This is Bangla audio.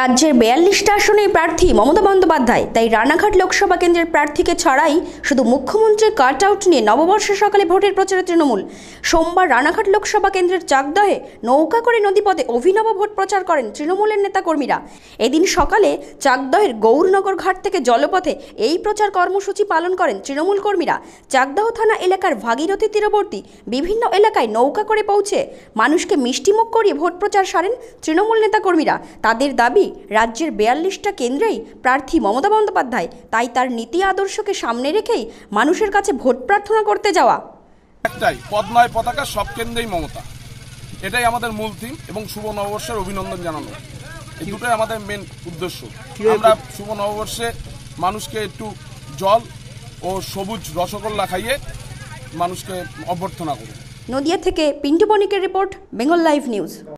রাজ্যের বেয়াল্লিশটা আসনের প্রার্থী মমতা বন্দ্যোপাধ্যায় তাই রানাঘাট লোকসভা কেন্দ্রের প্রার্থীকে ছাড়াই শুধু মুখ্যমন্ত্রীর কাট আউট নিয়ে নববর্ষে সকালে ভোটের প্রচারে তৃণমূল সোমবার রানাঘাট লোকসভা কেন্দ্রের চাকদহে নৌকা করে নদীপথে অভিনব ভোট প্রচার করেন তৃণমূলের নেতাকর্মীরা এদিন সকালে চাকদহের গৌরনগর ঘাট থেকে জলপথে এই প্রচার কর্মসূচি পালন করেন তৃণমূল কর্মীরা চাকদহ থানা এলাকার ভাগীরথী তীরবর্তী বিভিন্ন এলাকায় নৌকা করে পৌঁছে মানুষকে মিষ্টিমুখ করিয়ে ভোট প্রচার সারেন তৃণমূল নেতাকর্মীরা তাদের দাবি দাবি রাজ্যের বিয়াল্লিশটা কেন্দ্রেই প্রার্থী মমতা বন্দ্যোপাধ্যায় তাই তার নীতি আদর্শকে সামনে রেখেই মানুষের কাছে ভোট প্রার্থনা করতে যাওয়া একটাই পদ্মায় পতাকা সব কেন্দ্রেই মমতা এটাই আমাদের মূল থিম এবং শুভ নববর্ষের অভিনন্দন জানানো এই দুটোই আমাদের মেন উদ্দেশ্য আমরা শুভ নববর্ষে মানুষকে একটু জল ও সবুজ রসগোল্লা খাইয়ে মানুষকে অভ্যর্থনা করব নদিয়া থেকে পিন্টু বণিকের রিপোর্ট বেঙ্গল লাইভ নিউজ